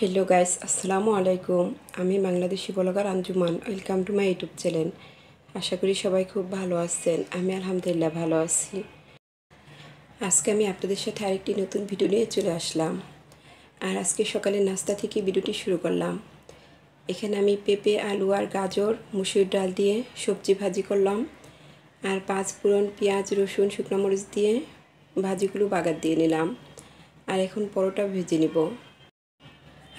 hello guys আসসালামু আলাইকুম আমি Bangladeshi blogger Anjuman welcome to my YouTube channel আশা করি সবাই খুব ভালো আছেন আমি আলহামদুলিল্লাহ ভালো আছি আজকে আমি আপনাদের সাথে আরেকটি নতুন ভিডিও নিয়ে চলে আসলাম আর আজকে সকালে নাস্তা থেকে ভিডিওটি শুরু করলাম এখানে আমি পেঁপে আলু আর গাজর মুসুর ডাল দিয়ে সবজি ভাজি করলাম আর পাঁচ পুরন পেঁয়াজ রসুন শুকনো মরিচ দিয়ে ভাজিগুলো বাগার দিয়ে নিলাম আর এখন পরোটা ভেজে নিব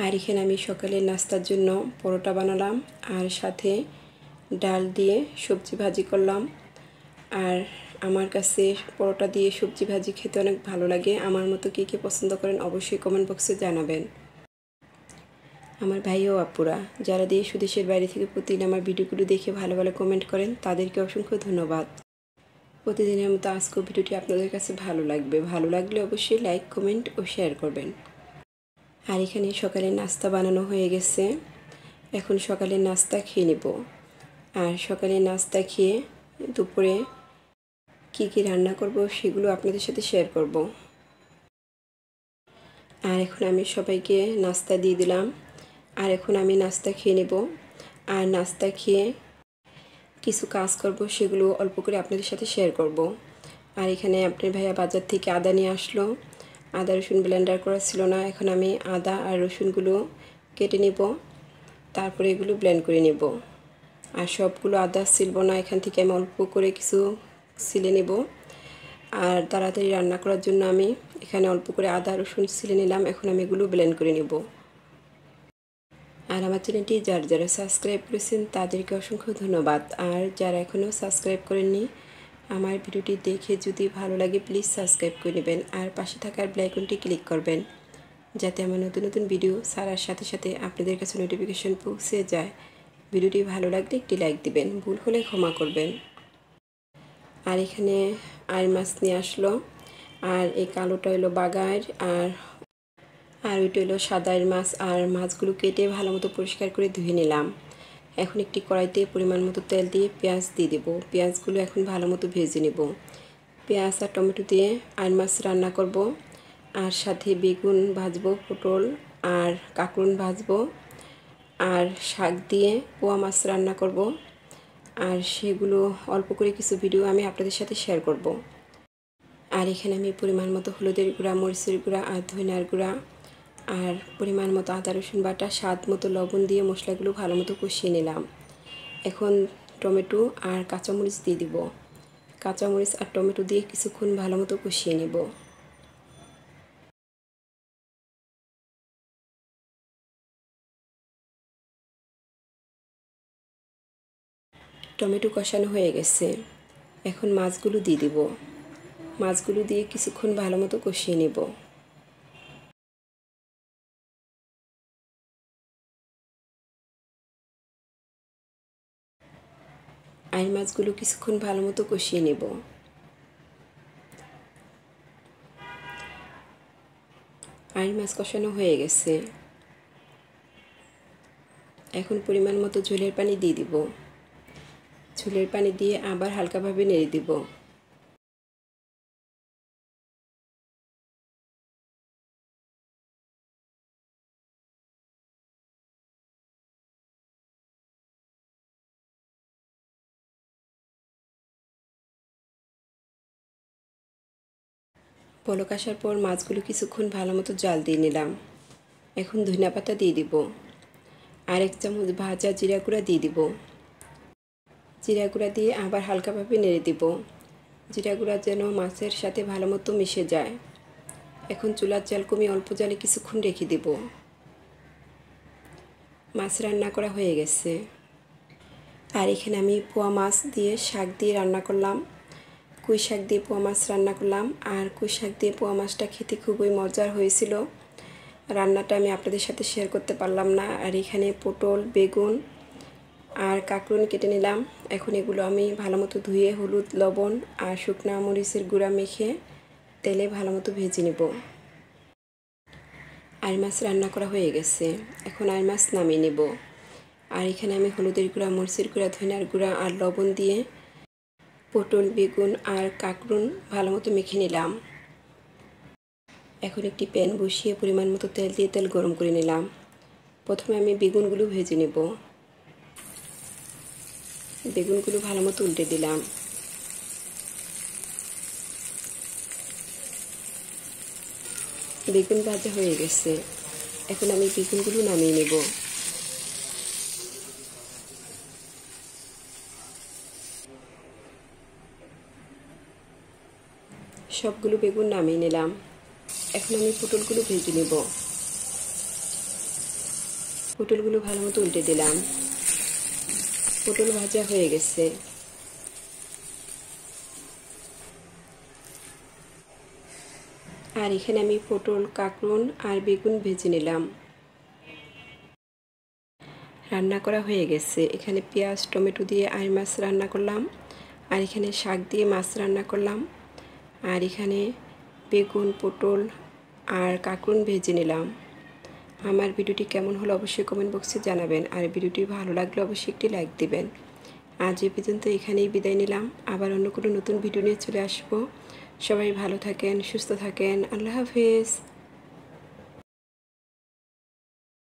আর এখানে আমি সকালে নাস্তার জন্য পরোটা বানালাম আর সাথে ডাল দিয়ে সবজি ভাজি করলাম আর আমার কাছে পরোটা দিয়ে সবজি ভাজি খেতে অনেক ভালো লাগে আমার মতো কী কী পছন্দ করেন অবশ্যই কমেন্ট বক্সে জানাবেন আমার ভাই ও আপুরা যারা দিয়ে সুদেশের বাইরে থেকে প্রতিদিন আমার ভিডিওগুলো দেখে ভালো ভালো কমেন্ট করেন তাদেরকে অসংখ্য ধন্যবাদ প্রতিদিনের মতো আজকেও ভিডিওটি আপনাদের কাছে ভালো লাগবে ভালো লাগলে অবশ্যই লাইক কমেন্ট ও শেয়ার করবেন আর এখানে সকালে নাস্তা বানানো হয়ে গেছে এখন সকালে নাস্তা খেয়ে নেব আর সকালে নাস্তা খেয়ে দুপুরে কি কি রান্না করব সেগুলো আপনাদের সাথে শেয়ার করব আর এখন আমি সবাইকে নাস্তা দিয়ে দিলাম আর এখন আমি নাস্তা খেয়ে নেব আর নাস্তা খেয়ে কিছু কাজ করব সেগুলো অল্প করে আপনাদের সাথে শেয়ার করব আর এখানে আপনার ভাইয়া বাজার থেকে আদা নিয়ে আসলো আদা রসুন ব্লেন্ডার করা ছিল না এখন আমি আদা আর রসুনগুলো কেটে নিব তারপরে এগুলো ব্লেন্ড করে নেব আর সবগুলো আদা ছিলব না এখান থেকে আমি অল্প করে কিছু ছিলে নেব আর তাড়াতাড়ি রান্না করার জন্য আমি এখানে অল্প করে আদা রসুন ছিলে নিলাম এখন আমি এগুলো ব্লেন্ড করে নেব আর আমার চ্যানেলটি যার যারা সাবস্ক্রাইব করেছেন তাদেরকে অসংখ্য ধন্যবাদ আর যারা এখনও সাবস্ক্রাইব করেননি আমার ভিডিওটি দেখে যদি ভালো লাগে প্লিজ সাবস্ক্রাইব করে নেবেন আর পাশে থাকার ব্লাইকনটি ক্লিক করবেন যাতে আমার নতুন নতুন ভিডিও সারার সাথে সাথে আপনাদের কাছে নোটিফিকেশন পৌঁছে যায় ভিডিওটি ভালো লাগলে একটি লাইক দিবেন ভুল হলে ক্ষমা করবেন আর এখানে আর মাছ নিয়ে আসলো আর এই কালোটা হলো বাগার আর আর ওইটা হলো সাদার মাছ আর মাছগুলো কেটে ভালো মতো পরিষ্কার করে ধুয়ে নিলাম এখন একটি কড়াইতে পরিমাণ মতো তেল দিয়ে পেঁয়াজ দিয়ে দেবো পেঁয়াজগুলো এখন ভালো মতো ভেজে নেব পেঁয়াজ আর টমেটো দিয়ে আর মাছ রান্না করব আর সাথে বেগুন ভাজবো পটল আর কাঁকরুন ভাজবো আর শাক দিয়ে পোয়া মাছ রান্না করব আর সেগুলো অল্প করে কিছু ভিডিও আমি আপনাদের সাথে শেয়ার করব আর এখানে আমি পরিমাণ মতো হলুদের গুঁড়া মরিচের গুঁড়া আর ধনিয়ার গুঁড়া আর পরিমাণ মতো আদা রসুন বাটা স্বাদ মতো লবণ দিয়ে মশলাগুলো ভালো মতো কষিয়ে নিলাম এখন টমেটো আর কাঁচামরিচ দিয়ে দিব কাঁচামরিচ আর টমেটো দিয়ে কিছুক্ষণ ভালো মতো কষিয়ে নেব টমেটো কষানো হয়ে গেছে এখন মাছগুলো দিয়ে দিব মাছগুলো দিয়ে কিছুক্ষণ ভালো মতো কষিয়ে নেব আইন মাছগুলো কিছুক্ষণ ভালো মতো কষিয়ে নেব আইন মাছ কষানো হয়ে গেছে এখন পরিমাণ মতো ঝোলের পানি দিয়ে দিব ঝোলের পানি দিয়ে আবার হালকাভাবে নেড়ে দিব পলক আসার পর মাছগুলো কিছুক্ষণ ভালো মতো জাল দিয়ে নিলাম এখন ধনিয়া পাতা দিয়ে দিব আর এক চামচ ভাজা জিরা গুঁড়া দিয়ে দিব জিরা গুঁড়া দিয়ে আবার হালকাভাবে নেড়ে দিব জিরা গুঁড়া যেন মাছের সাথে ভালো মতো মিশে যায় এখন চুলার জাল কমিয়ে অল্প জালে কিছুক্ষণ রেখে দিব মাছ রান্না করা হয়ে গেছে আর এখানে আমি পোয়া মাছ দিয়ে শাক দিয়ে রান্না করলাম কুই শাক দিয়ে পোয়া মাছ রান্না করলাম আর কুই শাক দিয়ে পোয়া মাছটা খেতে খুবই মজার হয়েছিল রান্নাটা আমি আপনাদের সাথে শেয়ার করতে পারলাম না আর এখানে পটল বেগুন আর কাঁকরুন কেটে নিলাম এখন এগুলো আমি ভালো মতো ধুয়ে হলুদ লবণ আর শুকনা মরিচের গুঁড়া মেখে তেলে ভালো মতো ভেজে নেব আর মাছ রান্না করা হয়ে গেছে এখন আর মাছ নামিয়ে নেব আর এখানে আমি হলুদের গুঁড়া মরিচের গুঁড়া ধনিয়ার গুঁড়া আর লবণ দিয়ে পটল বেগুন আর কাঁকরুন ভালো মতো মেখে নিলাম এখন একটি প্যান বসিয়ে পরিমাণ মতো তেল দিয়ে তেল গরম করে নিলাম প্রথমে আমি বেগুনগুলো ভেজে নেব বেগুনগুলো ভালো মতো উল্টে দিলাম বেগুন ভাজা হয়ে গেছে এখন আমি বেগুনগুলো নামিয়ে নেব সবগুলো বেগুন নামিয়ে নিলাম এখন আমি পটলগুলো ভেজে নেব পটলগুলো ভালো মতো উল্টে দিলাম পটল ভাজা হয়ে গেছে আর এখানে আমি পটল কাঁকরুন আর বেগুন ভেজে নিলাম রান্না করা হয়ে গেছে এখানে পেঁয়াজ টমেটো দিয়ে আর মাছ রান্না করলাম আর এখানে শাক দিয়ে মাছ রান্না করলাম আর এখানে বেগুন পটল আর কাকরুন ভেজে নিলাম আমার ভিডিওটি কেমন হলো অবশ্যই কমেন্ট বক্সে জানাবেন আর ভিডিওটি ভালো লাগলে অবশ্যই একটি লাইক দিবেন আজ এ পর্যন্ত এখানেই বিদায় নিলাম আবার অন্য কোনো নতুন ভিডিও নিয়ে চলে আসবো সবাই ভালো থাকেন সুস্থ থাকেন আল্লাহ হাফেজ